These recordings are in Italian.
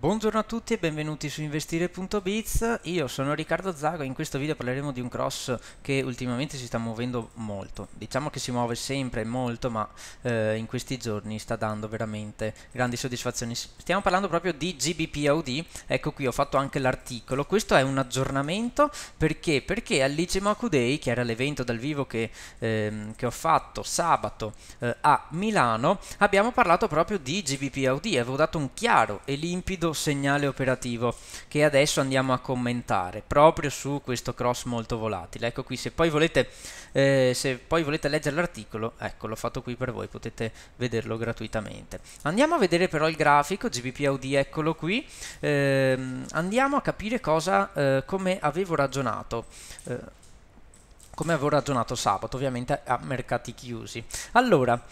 Buongiorno a tutti e benvenuti su investire.biz, io sono Riccardo Zago e in questo video parleremo di un cross che ultimamente si sta muovendo molto, diciamo che si muove sempre molto ma eh, in questi giorni sta dando veramente grandi soddisfazioni. Stiamo parlando proprio di GBPOD, ecco qui ho fatto anche l'articolo, questo è un aggiornamento perché? Perché all'Ijimaku Day, che era l'evento dal vivo che, ehm, che ho fatto sabato eh, a Milano, abbiamo parlato proprio di GBPOD, avevo dato un chiaro e limpido segnale operativo che adesso andiamo a commentare proprio su questo cross molto volatile. Ecco qui, se poi volete, eh, se poi volete leggere l'articolo, ecco l'ho fatto qui per voi, potete vederlo gratuitamente. Andiamo a vedere però il grafico, GBPUD eccolo qui, eh, andiamo a capire cosa, eh, come avevo ragionato eh, come avevo ragionato sabato, ovviamente a mercati chiusi. Allora,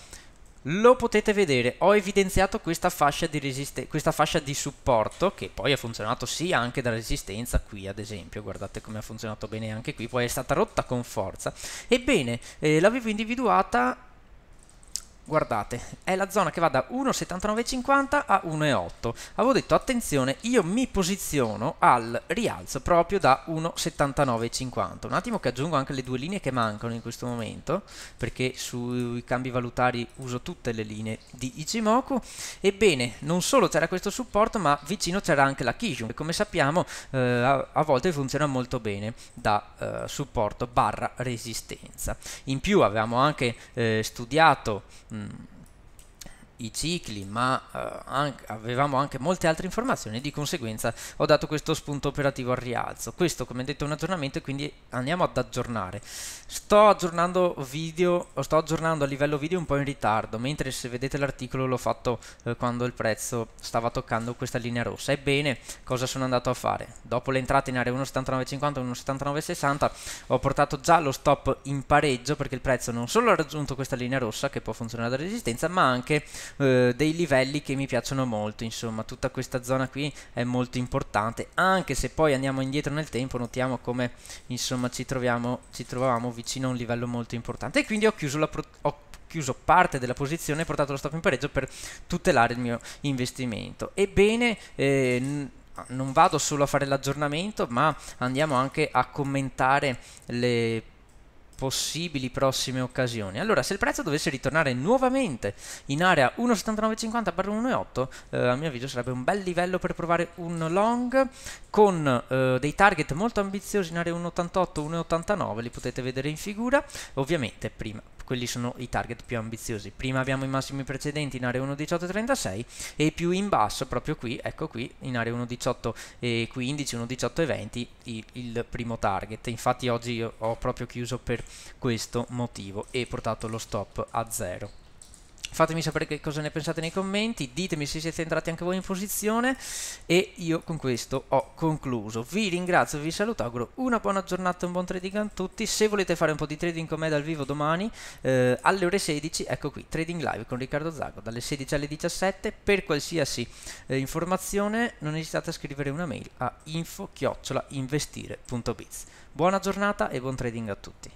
lo potete vedere, ho evidenziato questa fascia, di questa fascia di supporto che poi ha funzionato sì anche da resistenza qui ad esempio, guardate come ha funzionato bene anche qui, poi è stata rotta con forza. Ebbene, eh, l'avevo individuata guardate, è la zona che va da 1,7950 a 1,8. Avevo detto, attenzione, io mi posiziono al rialzo proprio da 1,7950. Un attimo che aggiungo anche le due linee che mancano in questo momento, perché sui cambi valutari uso tutte le linee di Ichimoku. Ebbene, non solo c'era questo supporto, ma vicino c'era anche la Kijun, che come sappiamo eh, a, a, volte funziona molto bene da eh, supporto barra resistenza. In più avevamo anche eh, studiato... Hmm. i cicli, ma eh, anche, avevamo anche molte altre informazioni, di conseguenza ho dato questo spunto operativo al rialzo. Questo, come detto, è un aggiornamento, quindi andiamo ad aggiornare. Sto aggiornando video, sto aggiornando a livello video un po' in ritardo, mentre se vedete l'articolo l'ho fatto eh, quando il prezzo stava toccando questa linea rossa. Ebbene, cosa sono andato a fare? Dopo le entrate in area 1,7950 1,7960 ho portato già lo stop in pareggio perché il prezzo non solo ha raggiunto questa linea rossa che può funzionare da resistenza, ma anche eh, dei livelli che mi piacciono molto, insomma tutta questa zona qui è molto importante, anche se poi andiamo indietro nel tempo notiamo come insomma ci, troviamo, ci trovavamo vicino a un livello molto importante e quindi ho chiuso la... ho chiuso parte della posizione e portato lo stop in pareggio per tutelare il mio investimento. Ebbene, eh, non vado solo a fare l'aggiornamento, ma andiamo anche a commentare le possibili prossime occasioni. Allora, se il prezzo dovesse ritornare nuovamente in area 1,7950-1,8, eh, a mio avviso sarebbe un bel livello per provare un long con eh, dei target molto ambiziosi in area 1,88-1,89, li potete vedere in figura, ovviamente prima quelli sono i target più ambiziosi. Prima abbiamo i massimi precedenti in area 1.18.36 e più in basso, proprio qui, ecco qui, in area 1.18.15, 1.18.20 il, il primo target. Infatti oggi ho proprio chiuso per questo motivo e portato lo stop a zero. Fatemi sapere che cosa ne pensate nei commenti, ditemi se siete entrati anche voi in posizione e io con questo ho concluso. Vi ringrazio, vi saluto, auguro una buona giornata, e un buon trading a tutti. Se volete fare un po' di trading con me dal vivo domani eh, alle ore 16, ecco qui, Trading Live con Riccardo Zago dalle 16 alle 17. Per qualsiasi eh, informazione non esitate a scrivere una mail a info-investire.biz. Buona giornata e buon trading a tutti.